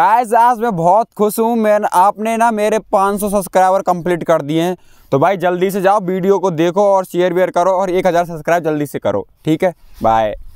guys आज मैं बहुत खुश हूँ मैं आपने ना मेरे 500 सब्सक्राइबर कंप्लीट कर दिए हैं तो भाई जल्दी से जाओ वीडियो को देखो और शेयर वेयर करो और 1000 सब्सक्राइब जल्दी से करो ठीक है बाय